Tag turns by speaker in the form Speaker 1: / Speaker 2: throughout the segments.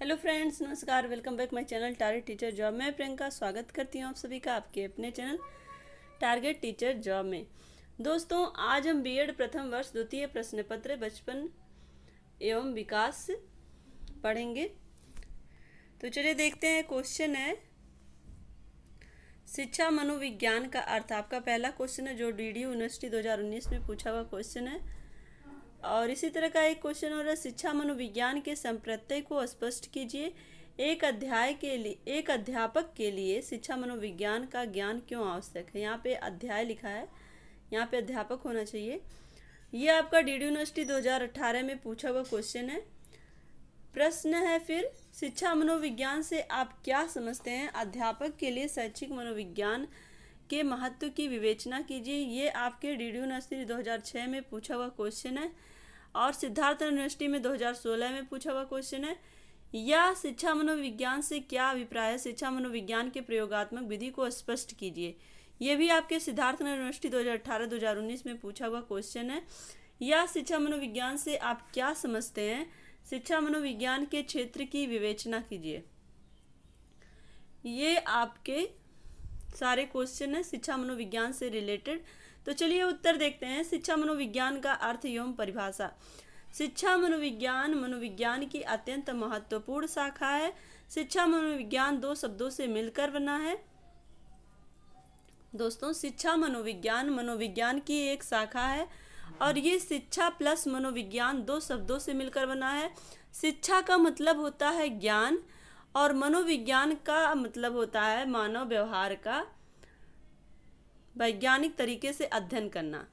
Speaker 1: hello friends नमस्कार welcome back my channel Target Teacher Job मैं प्रियंका स्वागत करती हूँ आप सभी का आपके अपने चैनल टारगेट टीचर जॉब में दोस्तों आज हम बीएड प्रथम वर्ष द्वितीय प्रश्न पत्र बचपन एवं विकास पढ़ेंगे तो चलिए देखते हैं क्वेश्चन है शिक्षा मनोविज्ञान का अर्थ आपका पहला क्वेश्चन है जो डी डी यूनिवर्सिटी दो में पूछा हुआ क्वेश्चन है और इसी तरह का एक क्वेश्चन हो रहा है शिक्षा मनोविज्ञान के संप्रत्यय को स्पष्ट कीजिए एक अध्याय के लिए एक अध्यापक के लिए शिक्षा मनोविज्ञान का ज्ञान क्यों आवश्यक है यहाँ पे अध्याय लिखा है यहाँ पे अध्यापक होना चाहिए ये आपका डी डी यूनिवर्सिटी 2018 में पूछा हुआ क्वेश्चन है प्रश्न है फिर शिक्षा मनोविज्ञान से आप क्या समझते हैं अध्यापक के लिए शैक्षिक मनोविज्ञान के महत्व की विवेचना कीजिए ये आपके डी डी हजार 2006 में पूछा हुआ क्वेश्चन है और सिद्धार्थ यूनिवर्सिटी में 2016 में पूछा हुआ क्वेश्चन है या शिक्षा मनोविज्ञान से क्या अभिप्राय है शिक्षा मनोविज्ञान के प्रयोगात्मक विधि को स्पष्ट कीजिए यह भी आपके सिद्धार्थ यूनिवर्सिटी 2018-2019 में पूछा हुआ क्वेश्चन है या शिक्षा मनोविज्ञान से आप क्या समझते हैं शिक्षा मनोविज्ञान के क्षेत्र की विवेचना कीजिए ये आपके सारे क्वेश्चन है शिक्षा मनोविज्ञान से रिलेटेड तो चलिए उत्तर देखते हैं शिक्षा मनोविज्ञान का अर्थ एवं परिभाषा शिक्षा मनोविज्ञान मनोविज्ञान की अत्यंत महत्वपूर्ण शाखा है शिक्षा मनोविज्ञान दो शब्दों से मिलकर बना है दोस्तों शिक्षा मनोविज्ञान मनोविज्ञान की एक शाखा है और ये शिक्षा प्लस मनोविज्ञान दो शब्दों से मिलकर बना है शिक्षा का मतलब होता है ज्ञान और मनोविज्ञान का मतलब होता है मानव व्यवहार का वैज्ञानिक तरीके से अध्ययन करना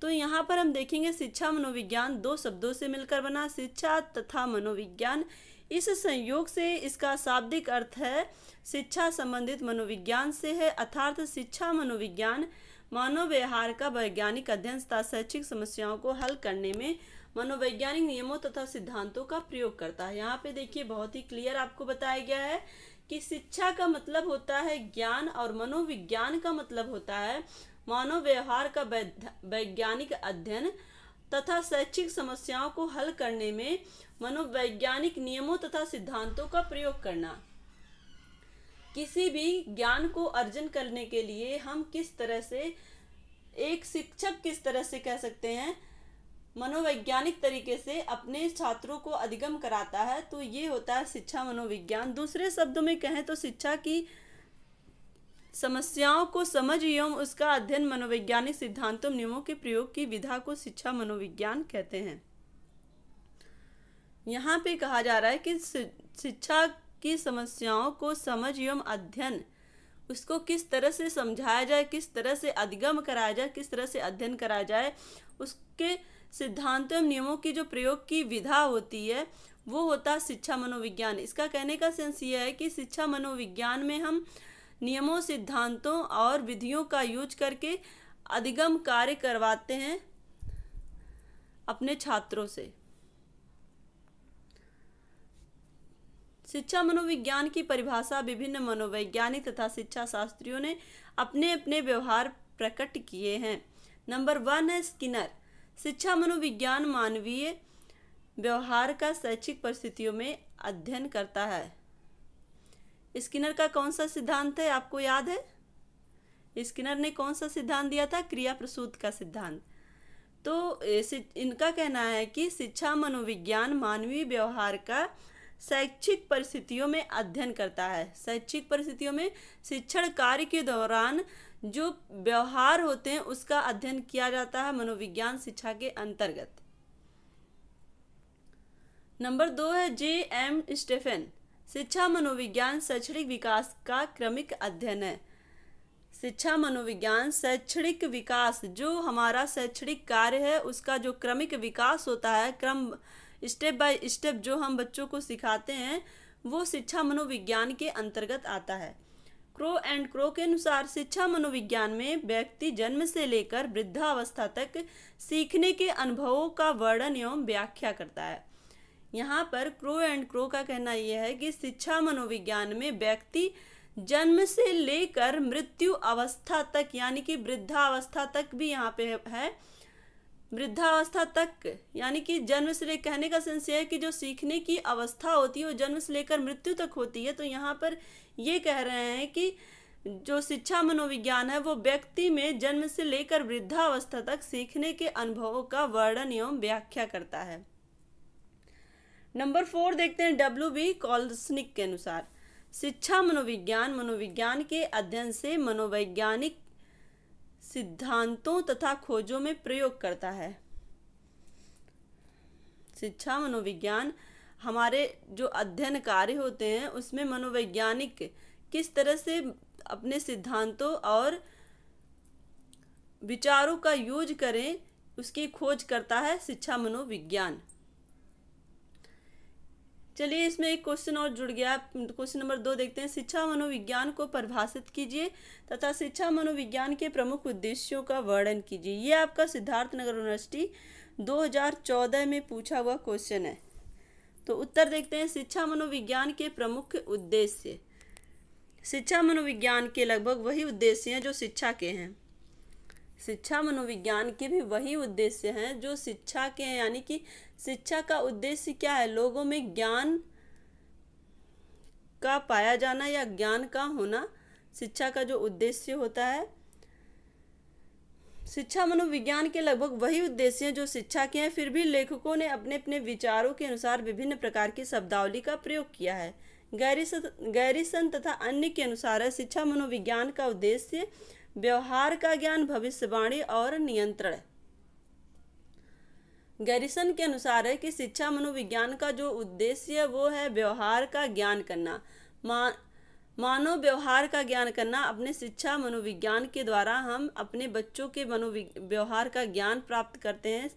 Speaker 1: तो यहाँ पर हम देखेंगे शिक्षा मनोविज्ञान दो शब्दों से मिलकर बना शिक्षा तथा मनोविज्ञान इस संयोग से इसका शाब्दिक अर्थ है शिक्षा संबंधित मनोविज्ञान से है अर्थात शिक्षा मनोविज्ञान मानव व्यवहार का वैज्ञानिक अध्ययन तथा शैक्षिक समस्याओं को हल करने में मनोवैज्ञानिक नियमों तथा सिद्धांतों का प्रयोग करता है यहाँ पे देखिए बहुत ही क्लियर आपको बताया गया है कि शिक्षा का मतलब होता है ज्ञान और मनोविज्ञान का मतलब होता है मानव व्यवहार का वैज्ञानिक अध्ययन तथा शैक्षिक समस्याओं को हल करने में मनोवैज्ञानिक नियमों तथा सिद्धांतों का प्रयोग करना किसी भी ज्ञान को अर्जन करने के लिए हम किस तरह से एक शिक्षक किस तरह से कह सकते हैं मनोवैज्ञानिक तरीके से अपने छात्रों को अधिगम कराता है तो ये होता है शिक्षा मनोविज्ञान दूसरे शब्दों में कहें तो शिक्षा की समस्याओं को समझ एवं उसका अध्ययन मनोवैज्ञानिक सिद्धांतों नियमों के प्रयोग की विधा को शिक्षा मनोविज्ञान कहते हैं यहाँ पे कहा जा रहा है कि शिक्षा की समस्याओं को समझ एवं अध्ययन उसको किस तरह से समझाया जाए किस तरह से अधिगम कराया जाए किस तरह से अध्ययन कराया जाए उसके सिद्धांतों एवं नियमों की जो प्रयोग की विधा होती है वो होता है शिक्षा मनोविज्ञान इसका कहने का सेंस ये है कि शिक्षा मनोविज्ञान में हम नियमों सिद्धांतों और विधियों का यूज करके अधिगम कार्य करवाते हैं अपने छात्रों से शिक्षा मनोविज्ञान की परिभाषा विभिन्न मनोवैज्ञानिक तथा शिक्षा शास्त्रियों ने अपने अपने व्यवहार प्रकट किए हैं नंबर वन है स्किनर शिक्षा मनोविज्ञान मानवीय व्यवहार का शैक्षिक परिस्थितियों में अध्ययन करता है स्किनर का कौन सा सिद्धांत है आपको याद है स्किनर ने कौन सा सिद्धांत दिया था क्रिया प्रसूत का सिद्धांत तो इनका कहना है कि शिक्षा मनोविज्ञान मानवीय व्यवहार का शैक्षिक परिस्थितियों में अध्ययन करता है शैक्षिक परिस्थितियों में शिक्षण कार्य के दौरान जो व्यवहार होते हैं उसका अध्ययन किया जाता है मनोविज्ञान शिक्षा के अंतर्गत नंबर दो है जे एम स्टेफन शिक्षा मनोविज्ञान शैक्षणिक विकास का क्रमिक अध्ययन है शिक्षा मनोविज्ञान शैक्षणिक विकास जो हमारा शैक्षणिक कार्य है उसका जो क्रमिक विकास होता है क्रम स्टेप बाय स्टेप जो हम बच्चों को सिखाते हैं वो शिक्षा मनोविज्ञान के अंतर्गत आता है क्रो एंड क्रो के अनुसार शिक्षा मनोविज्ञान में व्यक्ति जन्म से लेकर वृद्धावस्था तक सीखने के अनुभवों का वर्णन एवं व्याख्या करता है यहाँ पर क्रो एंड क्रो का कहना यह है कि शिक्षा मनोविज्ञान में व्यक्ति जन्म से लेकर मृत्यु अवस्था तक यानी कि वृद्धावस्था तक भी यहाँ पे है वृद्धावस्था तक यानी कि जन्म से लेकर कहने का संशय है कि जो सीखने की अवस्था होती है वो जन्म से लेकर मृत्यु तक होती है तो यहाँ पर ये कह रहे हैं कि जो शिक्षा मनोविज्ञान है वो व्यक्ति में जन्म से लेकर वृद्धावस्था तक सीखने के अनुभवों का वर्णन एवं व्याख्या करता है नंबर फोर देखते हैं डब्ल्यू बी कॉल्सनिक के अनुसार शिक्षा मनोविज्ञान मनोविज्ञान के अध्ययन से मनोवैज्ञानिक सिद्धांतों तथा खोजों में प्रयोग करता है शिक्षा मनोविज्ञान हमारे जो अध्ययन कार्य होते हैं उसमें मनोवैज्ञानिक किस तरह से अपने सिद्धांतों और विचारों का यूज करें उसकी खोज करता है शिक्षा मनोविज्ञान चलिए इसमें एक क्वेश्चन और जुड़ गया क्वेश्चन नंबर दो देखते हैं शिक्षा मनोविज्ञान को परिभाषित कीजिए तथा शिक्षा मनोविज्ञान के प्रमुख उद्देश्यों का वर्णन कीजिए ये आपका सिद्धार्थ नगर यूनिवर्सिटी 2014 में पूछा हुआ क्वेश्चन है तो उत्तर देखते हैं शिक्षा मनोविज्ञान के प्रमुख उद्देश्य शिक्षा मनोविज्ञान के लगभग वही उद्देश्य हैं जो शिक्षा के हैं शिक्षा मनोविज्ञान के भी वही उद्देश्य हैं जो शिक्षा के यानी कि शिक्षा का उद्देश्य क्या है लोगों में ज्ञान का पाया जाना या ज्ञान का होना शिक्षा का जो उद्देश्य होता है शिक्षा मनोविज्ञान के लगभग वही उद्देश्य हैं जो शिक्षा के हैं फिर भी लेखकों ने अपने अपने विचारों के अनुसार विभिन्न प्रकार की शब्दावली का प्रयोग किया है गैरिसन गैरिसन तथा अन्य के अनुसार शिक्षा मनोविज्ञान का उद्देश्य व्यवहार का ज्ञान भविष्यवाणी और नियंत्रण गैरिसन के अनुसार है कि शिक्षा मनोविज्ञान का जो उद्देश्य वो है व्यवहार का ज्ञान करना मा, मानव व्यवहार का ज्ञान करना अपने शिक्षा मनोविज्ञान के द्वारा हम अपने बच्चों के मनोव्यवहार का ज्ञान प्राप्त करते हैं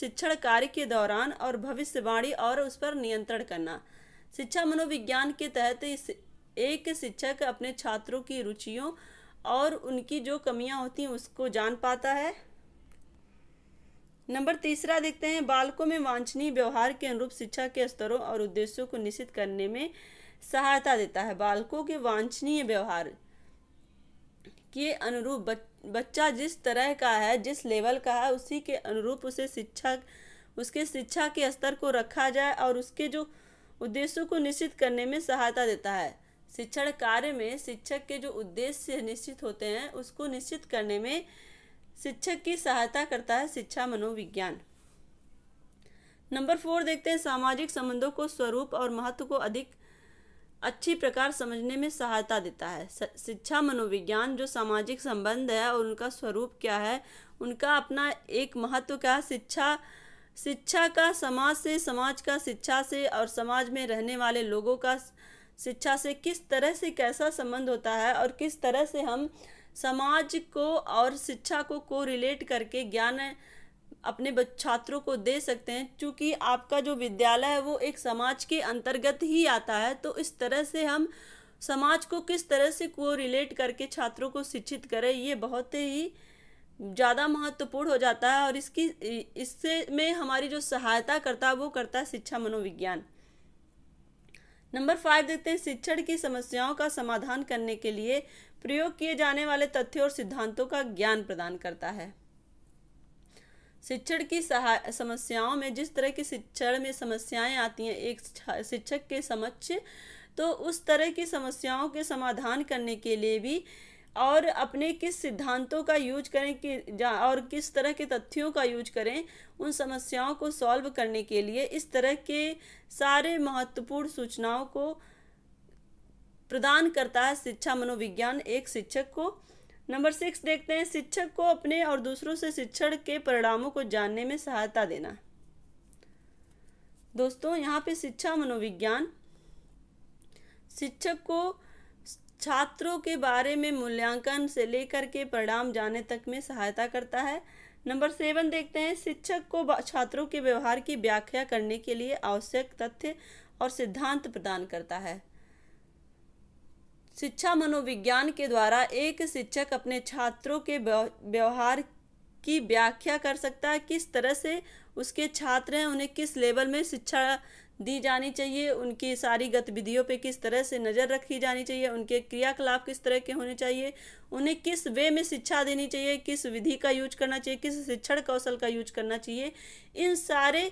Speaker 1: शिक्षण कार्य के दौरान और भविष्यवाणी और उस पर नियंत्रण करना शिक्षा मनोविज्ञान के तहत इस एक शिक्षक अपने छात्रों की रुचियों और उनकी जो कमियां होती हैं उसको जान पाता है नंबर तीसरा देखते हैं बालकों में वांछनीय व्यवहार के अनुरूप शिक्षा के स्तरों और उद्देश्यों को निश्चित करने में सहायता देता है बालकों के वांछनीय व्यवहार के अनुरूप बच्चा जिस तरह का है जिस लेवल का है उसी के अनुरूप उसे शिक्षा उसके शिक्षा के स्तर को रखा जाए और उसके जो उद्देश्यों को निश्चित करने में सहायता देता है शिक्षण कार्य में शिक्षक के जो उद्देश्य निश्चित होते हैं उसको निश्चित करने में शिक्षक की सहायता करता है शिक्षा मनोविज्ञान नंबर फोर देखते हैं सामाजिक संबंधों को स्वरूप और महत्व को अधिक अच्छी प्रकार समझने में सहायता देता है शिक्षा मनोविज्ञान जो सामाजिक संबंध है और उनका स्वरूप क्या है उनका अपना एक महत्व क्या है शिक्षा शिक्षा का समाज से समाज का शिक्षा से और समाज में रहने वाले लोगों का शिक्षा से किस तरह से कैसा संबंध होता है और किस तरह से हम समाज को और शिक्षा को को रिलेट करके ज्ञान अपने छात्रों को दे सकते हैं क्योंकि आपका जो विद्यालय है वो एक समाज के अंतर्गत ही आता है तो इस तरह से हम समाज को किस तरह से को रिलेट करके छात्रों को शिक्षित करें ये बहुत ही ज़्यादा महत्वपूर्ण हो जाता है और इसकी इससे में हमारी जो सहायता करता है वो करता है शिक्षा मनोविज्ञान नंबर फाइव देखते हैं शिक्षण की समस्याओं का समाधान करने के लिए प्रयोग किए जाने वाले तथ्य और सिद्धांतों का ज्ञान प्रदान करता है शिक्षण की समस्याओं में जिस तरह की शिक्षण में समस्याएं आती हैं एक शिक्षक के समक्ष तो उस तरह की समस्याओं के समाधान करने के लिए भी और अपने किस सिद्धांतों का यूज करें कि और किस तरह के तथ्यों का यूज करें उन समस्याओं को सॉल्व करने के लिए इस तरह के सारे महत्वपूर्ण सूचनाओं को प्रदान करता है शिक्षा मनोविज्ञान एक शिक्षक को नंबर सिक्स देखते हैं शिक्षक को अपने और दूसरों से शिक्षण के परिणामों को जानने में सहायता देना दोस्तों यहाँ पे शिक्षा मनोविज्ञान शिक्षक को छात्रों के बारे में मूल्यांकन से लेकर के परिणाम जाने तक में सहायता करता है नंबर सेवन देखते हैं शिक्षक को छात्रों के व्यवहार की व्याख्या करने के लिए आवश्यक तथ्य और सिद्धांत प्रदान करता है शिक्षा मनोविज्ञान के द्वारा एक शिक्षक अपने छात्रों के व्यवहार की व्याख्या कर सकता है किस तरह से उसके छात्र हैं उन्हें किस लेवल में शिक्षा दी जानी चाहिए उनकी सारी गतिविधियों पे किस तरह से नज़र रखी जानी चाहिए उनके क्रियाकलाप किस तरह के होने चाहिए उन्हें किस वे में शिक्षा देनी चाहिए किस विधि का यूज करना चाहिए किस शिक्षण कौशल का यूज करना चाहिए इन सारे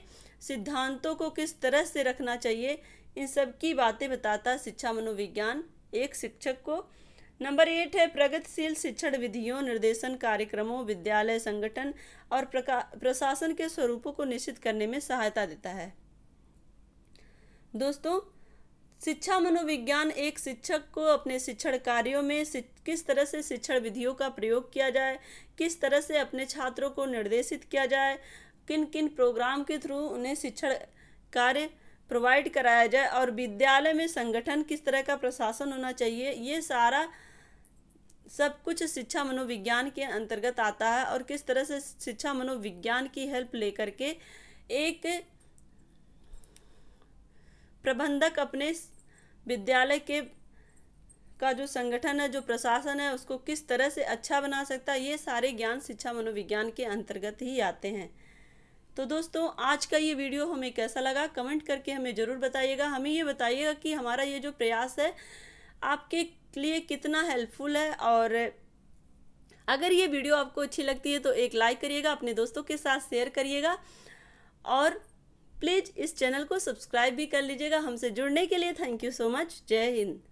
Speaker 1: सिद्धांतों को किस तरह से रखना चाहिए इन सब की बातें बताता शिक्षा मनोविज्ञान एक शिक्षक को नंबर एट है प्रगतिशील शिक्षण विधियों निर्देशन कार्यक्रमों विद्यालय संगठन और प्रशासन के स्वरूपों को निश्चित करने में सहायता देता है दोस्तों शिक्षा मनोविज्ञान एक शिक्षक को अपने शिक्षण कार्यों में किस तरह से शिक्षण विधियों का प्रयोग किया जाए किस तरह से अपने छात्रों को निर्देशित किया जाए किन किन प्रोग्राम के थ्रू उन्हें शिक्षण कार्य प्रोवाइड कराया जाए और विद्यालय में संगठन किस तरह का प्रशासन होना चाहिए ये सारा सब कुछ शिक्षा मनोविज्ञान के अंतर्गत आता है और किस तरह से शिक्षा मनोविज्ञान की हेल्प लेकर के एक प्रबंधक अपने विद्यालय के का जो संगठन है जो प्रशासन है उसको किस तरह से अच्छा बना सकता है ये सारे ज्ञान शिक्षा मनोविज्ञान के अंतर्गत ही आते हैं तो दोस्तों आज का ये वीडियो हमें कैसा लगा कमेंट करके हमें ज़रूर बताइएगा हमें ये बताइएगा कि हमारा ये जो प्रयास है आपके लिए कितना हेल्पफुल है और अगर ये वीडियो आपको अच्छी लगती है तो एक लाइक करिएगा अपने दोस्तों के साथ शेयर करिएगा और प्लीज़ इस चैनल को सब्सक्राइब भी कर लीजिएगा हमसे जुड़ने के लिए थैंक यू सो मच जय हिंद